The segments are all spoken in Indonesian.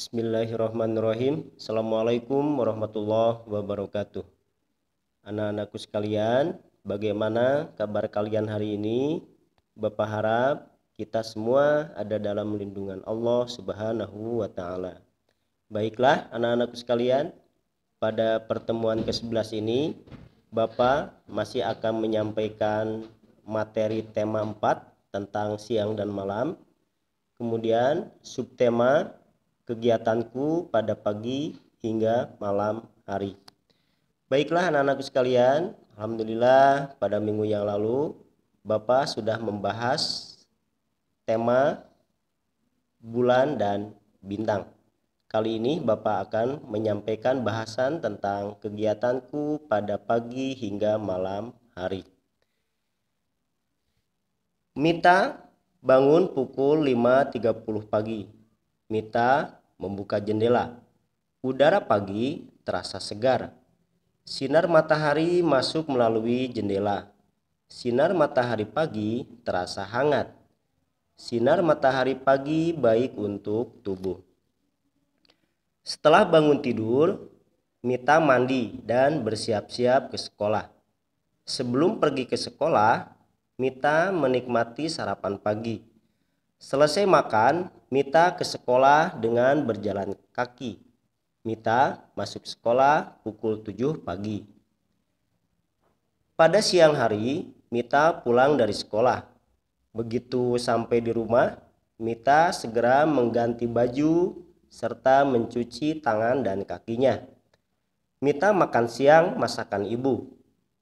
Bismillahirrahmanirrahim. Assalamualaikum warahmatullahi wabarakatuh. Anak-anakku sekalian, bagaimana kabar kalian hari ini? Bapak harap kita semua ada dalam lindungan Allah Subhanahu wa taala. Baiklah, anak-anakku sekalian, pada pertemuan ke-11 ini Bapak masih akan menyampaikan materi tema 4 tentang siang dan malam. Kemudian subtema kegiatanku pada pagi hingga malam hari. Baiklah anak-anakku sekalian, alhamdulillah pada minggu yang lalu Bapak sudah membahas tema bulan dan bintang. Kali ini Bapak akan menyampaikan bahasan tentang kegiatanku pada pagi hingga malam hari. Mita bangun pukul 5.30 pagi. Mita membuka jendela. Udara pagi terasa segar. Sinar matahari masuk melalui jendela. Sinar matahari pagi terasa hangat. Sinar matahari pagi baik untuk tubuh. Setelah bangun tidur, Mita mandi dan bersiap-siap ke sekolah. Sebelum pergi ke sekolah, Mita menikmati sarapan pagi Selesai makan, Mita ke sekolah dengan berjalan kaki. Mita masuk sekolah pukul 7 pagi. Pada siang hari, Mita pulang dari sekolah. Begitu sampai di rumah, Mita segera mengganti baju serta mencuci tangan dan kakinya. Mita makan siang masakan ibu.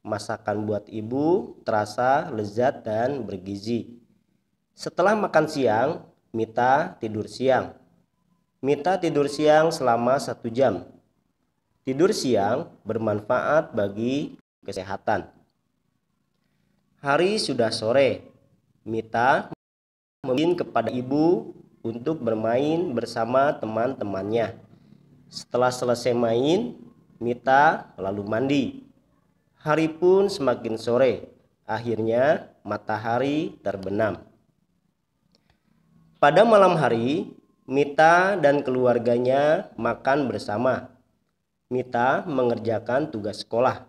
Masakan buat ibu terasa lezat dan bergizi. Setelah makan siang, Mita tidur siang. Mita tidur siang selama satu jam. Tidur siang bermanfaat bagi kesehatan. Hari sudah sore, Mita meminta kepada ibu untuk bermain bersama teman-temannya. Setelah selesai main, Mita lalu mandi. Hari pun semakin sore, akhirnya matahari terbenam. Pada malam hari, Mita dan keluarganya makan bersama. Mita mengerjakan tugas sekolah.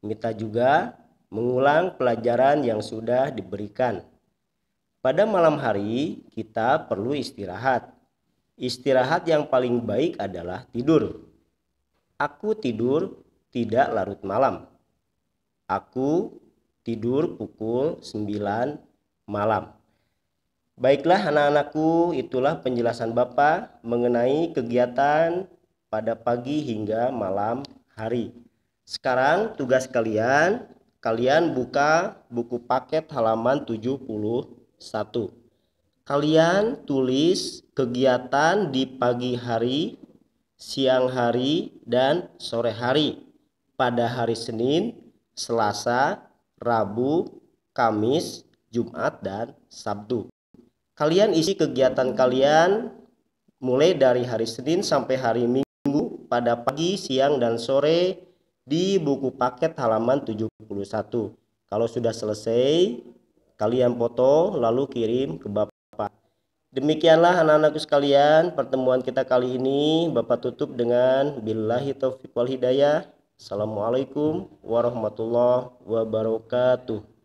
Mita juga mengulang pelajaran yang sudah diberikan. Pada malam hari, kita perlu istirahat. Istirahat yang paling baik adalah tidur. Aku tidur tidak larut malam. Aku tidur pukul 9 malam. Baiklah anak-anakku, itulah penjelasan Bapak mengenai kegiatan pada pagi hingga malam hari. Sekarang tugas kalian, kalian buka buku paket halaman 71. Kalian tulis kegiatan di pagi hari, siang hari, dan sore hari pada hari Senin, Selasa, Rabu, Kamis, Jumat, dan Sabtu. Kalian isi kegiatan kalian mulai dari hari Senin sampai hari Minggu pada pagi, siang, dan sore di buku paket halaman 71. Kalau sudah selesai, kalian foto lalu kirim ke Bapak. Demikianlah anak-anakku sekalian, pertemuan kita kali ini Bapak tutup dengan billahi taufiq wal hidayah. Assalamualaikum warahmatullahi wabarakatuh.